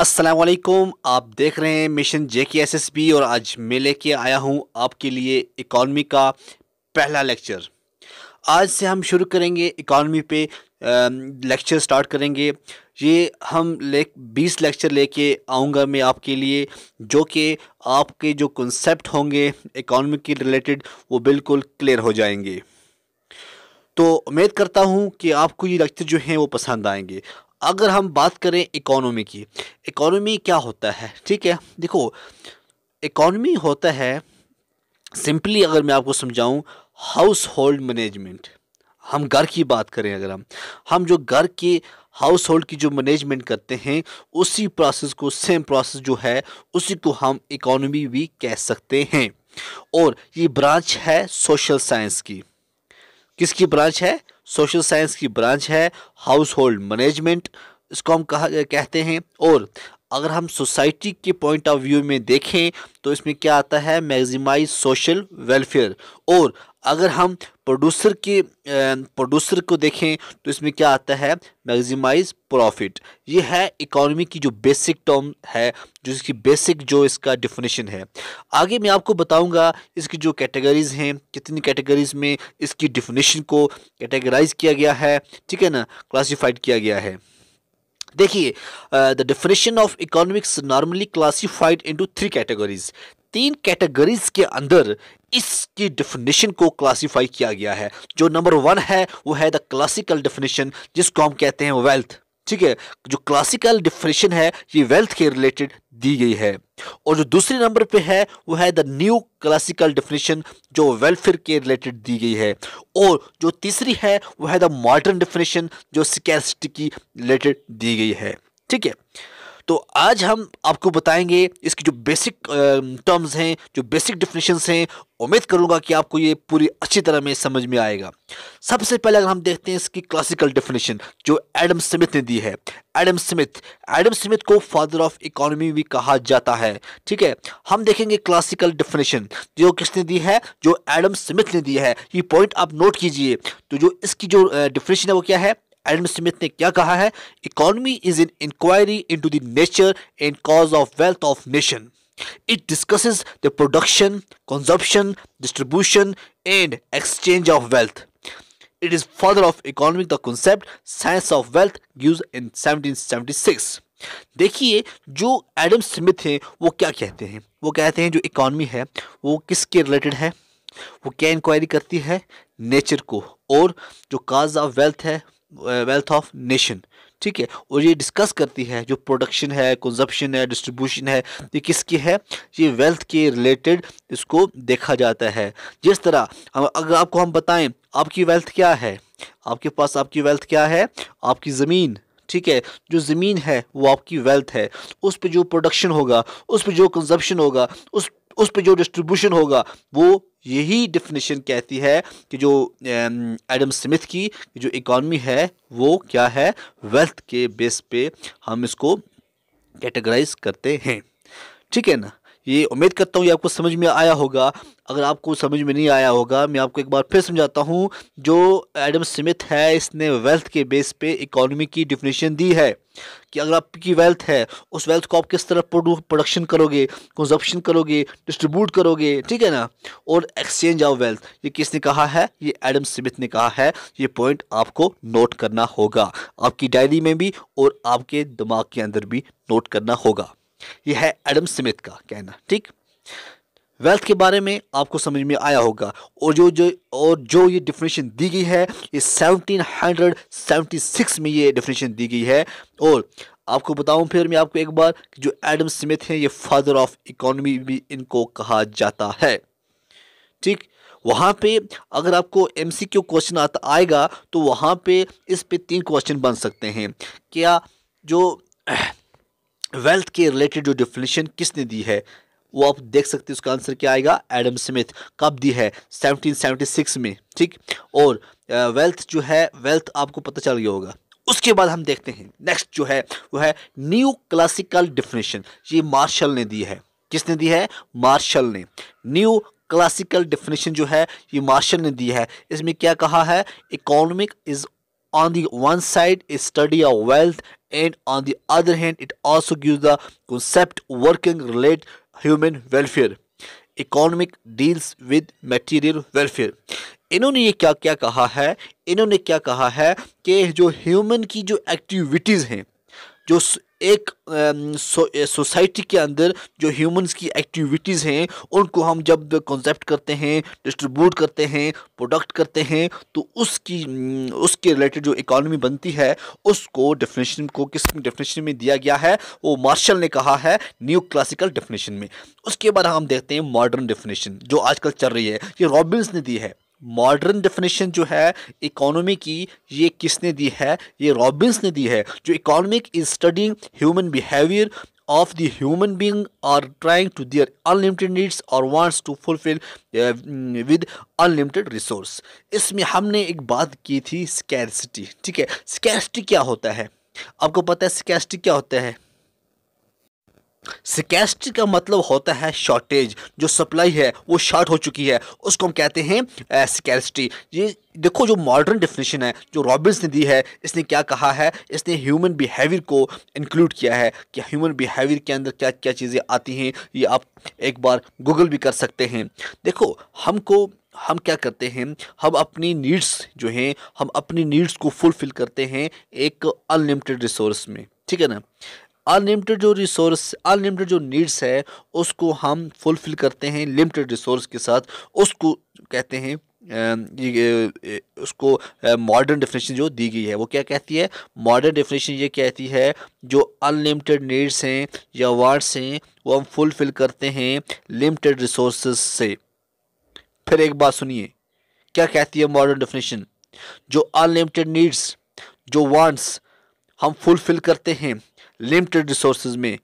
असलकुम आप देख रहे हैं मिशन जे के एस एस बी और आज मैं लेके आया हूँ आपके लिए इकॉनमी का पहला लेक्चर आज से हम शुरू करेंगे इकॉनमी पे लेक्चर स्टार्ट करेंगे ये हम ले बीस लेक्चर लेके आऊँगा मैं आपके लिए जो कि आपके जो कंसेप्ट होंगे इकॉनमी के रिलेटेड वो बिल्कुल क्लियर हो जाएंगे तो उम्मीद करता हूँ कि आपको ये लेक्चर जो हैं वो पसंद आएंगे अगर हम बात करें इकोनॉमी की इकोनॉमी क्या होता है ठीक है देखो इकोनॉमी होता है सिंपली अगर मैं आपको समझाऊं हाउस होल्ड मैनेजमेंट हम घर की बात करें अगर हम हम जो घर के हाउस होल्ड की जो मैनेजमेंट करते हैं उसी प्रोसेस को सेम प्रोसेस जो है उसी को हम इकोनॉमी भी कह सकते हैं और ये ब्रांच है सोशल साइंस की किसकी ब्रांच है सोशल साइंस की ब्रांच है हाउस होल्ड मैनेजमेंट इसको हम कहा कहते हैं और अगर हम सोसाइटी के पॉइंट ऑफ व्यू में देखें तो इसमें क्या आता है मैगज़िमाइज सोशल वेलफेयर और अगर हम प्रोड्यूसर के प्रोड्यूसर को देखें तो इसमें क्या आता है मैगज़िमाइज प्रॉफिट ये है इकोनॉमी की जो बेसिक टर्म है जो इसकी बेसिक जो इसका डिफिनेशन है आगे मैं आपको बताऊंगा इसकी जो कैटेगरीज हैं कितनी कैटेगरीज में इसकी डिफिनेशन को कैटेगराइज किया गया है ठीक है ना क्लासीफाइड किया गया है देखिए the definition of economics normally classified into three categories तीन कैटेगरीज के अंदर इसकी डिफिनेशन को क्लासिफाई किया गया है जो नंबर वन है वो है द क्लासिकल डिफिनेशन जिसको हम कहते हैं वेल्थ ठीक है जो क्लासिकल डिफिनेशन है ये वेल्थ के रिलेटेड दी गई है और जो दूसरे नंबर पे है वो है द न्यू क्लासिकल डिफिनेशन जो वेलफेयर के रिलेटेड दी गई है और जो तीसरी है वो है द मॉडर्न डिफिनेशन जो सिकेस्टी की रिलेटेड दी गई है ठीक है तो आज हम आपको बताएंगे इसकी जो बेसिक टर्म्स हैं जो बेसिक डिफिनेशन हैं उम्मीद करूंगा कि आपको ये पूरी अच्छी तरह में समझ में आएगा सबसे पहले अगर हम देखते हैं इसकी क्लासिकल डिफिनेशन जो एडम स्मिथ ने दी है एडम स्मिथ एडम स्मिथ को फादर ऑफ इकोनॉमी भी कहा जाता है ठीक है हम देखेंगे क्लासिकल डिफिनेशन जो किसने दी है जो एडम स्मिथ ने दी है ये पॉइंट आप नोट कीजिए तो जो इसकी जो डिफिनेशन है वो क्या है एडम स्मिथ ने क्या कहा है economy is in inquiry into the nature and cause of wealth of nation it discuss the production consumption distribution and exchange of wealth it is father of economic the concept science of wealth use in 1776 देखिए जो Adam Smith हैं वो क्या कहते हैं वो कहते हैं जो इकोनॉमी है वो किसके रिलेटेड है वो क्या इंक्वायरी करती है नेचर को और जो काज ऑफ वेल्थ है वेल्थ ऑफ नेशन ठीक है और ये डिस्कस करती है जो प्रोडक्शन है कंजप्शन है डिस्ट्रीब्यूशन है ये किसकी है ये वेल्थ के रिलेटेड इसको देखा जाता है जिस तरह हम अगर आपको हम बताएं आपकी वेल्थ क्या है आपके पास आपकी वेल्थ क्या है आपकी ज़मीन ठीक है जो ज़मीन है वो आपकी वेल्थ है उस पर जो प्रोडक्शन होगा उस पर जो कंजप्शन होगा उस उस पर जो डिस्ट्रीब्यूशन होगा वो यही डिफिनेशन कहती है कि जो एडम um, स्मिथ की जो इकॉनमी है वो क्या है वेल्थ के बेस पे हम इसको कैटेगराइज करते हैं ठीक है ना ये उम्मीद करता हूँ ये आपको समझ में आया होगा अगर आपको समझ में नहीं आया होगा मैं आपको एक बार फिर समझाता हूँ जो एडम स्मिथ है इसने वेल्थ के बेस पे इकोनॉमी की डिफिनेशन दी है कि अगर आपकी वेल्थ है उस वेल्थ को आप किस तरह प्रोडक्शन करोगे कंजप्शन करोगे डिस्ट्रीब्यूट करोगे ठीक है ना और एक्सचेंज ऑफ वेल्थ ये किसने कहा है ये एडम स्मिथ ने कहा है ये पॉइंट आपको नोट करना होगा आपकी डायरी में भी और आपके दिमाग के अंदर भी नोट करना होगा यह है एडम स्मिथ का कहना ठीक वेल्थ के बारे में आपको समझ में आया होगा और जो जो और जो ये डिफिनेशन दी गई है ये 1776 में ये डिफिनेशन दी गई है और आपको बताऊं फिर मैं आपको एक बार कि जो एडम स्मिथ हैं ये फादर ऑफ इकोनॉमी भी इनको कहा जाता है ठीक वहाँ पे अगर आपको एम सी क्यू क्वेश्चन आता आएगा तो वहाँ पे इस पे तीन क्वेश्चन बन सकते हैं क्या जो वेल्थ के रिलेटेड जो डेफिनेशन किसने दी है वो आप देख सकते हैं उसका आंसर क्या आएगा एडम स्मिथ कब दी है 1776 में ठीक और वेल्थ जो है वेल्थ आपको पता चल गया होगा उसके बाद हम देखते हैं नेक्स्ट जो है वो है न्यू क्लासिकल डिफिनेशन ये मार्शल ने दी है किसने दी है मार्शल ने न्यू क्लासिकल डिफिनेशन जो है ये मार्शल ने दी है इसमें क्या कहा है economic is on the one side a study of wealth and on the other hand it also gives the concept working relate human welfare economic deals with material welfare इन्होंने ये क्या क्या कहा है इन्होंने क्या कहा है कि जो ह्यूमन की जो एक्टिविटीज़ हैं जो एक सोसाइटी के अंदर जो ह्यूमंस की एक्टिविटीज़ हैं उनको हम जब कॉन्सेप्ट करते हैं डिस्ट्रीब्यूट करते हैं प्रोडक्ट करते हैं तो उसकी उसके रिलेटेड जो इकॉनमी बनती है उसको डेफिनेशन को किस डेफिनेशन में दिया गया है वो मार्शल ने कहा है न्यू क्लासिकल डेफिनेशन में उसके बाद हम देखते हैं मॉडर्न डेफिनेशन जो आजकल चल रही है ये रॉबिन्स ने दी है मॉडर्न डेफिनेशन जो है इकोनॉमी की ये किसने दी है ये रॉबिन्स ने दी है जो economic is studying human behaviour of the human being are trying to their unlimited needs और wants to fulfil with unlimited resource इसमें हमने एक बात की थी स्कैरसिटी ठीक है स्कैरसिटी क्या होता है आपको पता है स्कैरसिटी क्या होता है सिकेस्ट्री का मतलब होता है शॉर्टेज जो सप्लाई है वो शॉर्ट हो चुकी है उसको हम कहते हैं सिकेस्ट्री ये देखो जो मॉडर्न डेफिनेशन है जो रॉबिन्स ने दी है इसने क्या कहा है इसने ह्यूमन बिहेवियर को इंक्लूड किया है कि ह्यूमन बिहेवियर के अंदर क्या क्या चीज़ें आती हैं ये आप एक बार गूगल भी कर सकते हैं देखो हमको हम क्या करते हैं हम अपनी नीड्स जो हैं हम अपनी नीड्स को फुलफिल करते हैं एक अनलिमिटेड रिसोर्स में ठीक है ना अनलिमिटेड जो रिसोर्स अनलिमिटेड जो नीड्स है उसको हम फुलफिल करते हैं लिमिटेड रिसोर्स के साथ उसको कहते हैं ये उसको मॉडर्न डेफिनेशन जो दी गई है वो क्या कहती है मॉडर्न डेफिनेशन ये कहती है जो अनलिमिटेड नीड्स हैं या वार्ड्स हैं वो हम फुलफिल करते हैं लिमिटेड रिसोर्स से फिर एक बात सुनिए क्या कहती है मॉडर्न डेफिनेशन जो अनलिमिटेड नीड्स जो वांट्स हम फुलफिल करते हैं लिमिटेड रिसोर्स में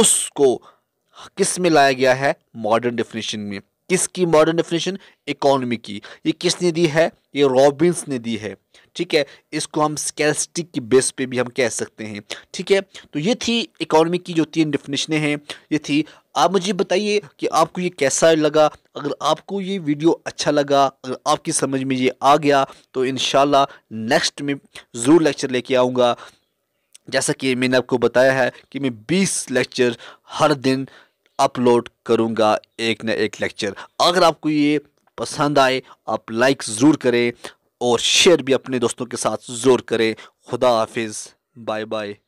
उसको किस में लाया गया है मॉडर्न डेफिनेशन में किसकी मॉडर्न डेफिनेशन इकोनॉमी की ये किसने दी है ये रॉबिन्स ने दी है ठीक है इसको हम स्केलस्टिक की बेस पे भी हम कह सकते हैं ठीक है तो ये थी इकोनॉमी की जो तीन डेफिनेशनें हैं ये थी आप मुझे बताइए कि आपको ये कैसा लगा अगर आपको ये वीडियो अच्छा लगा अगर आपकी समझ में ये आ गया तो इन नेक्स्ट में ज़रूर लेक्चर लेके आऊँगा जैसा कि मैंने आपको बताया है कि मैं 20 लेक्चर हर दिन अपलोड करूँगा एक न एक लेक्चर अगर आपको ये पसंद आए आप लाइक ज़रूर करें और शेयर भी अपने दोस्तों के साथ ज़रूर करें खुदा हाफिज़ बाय बाय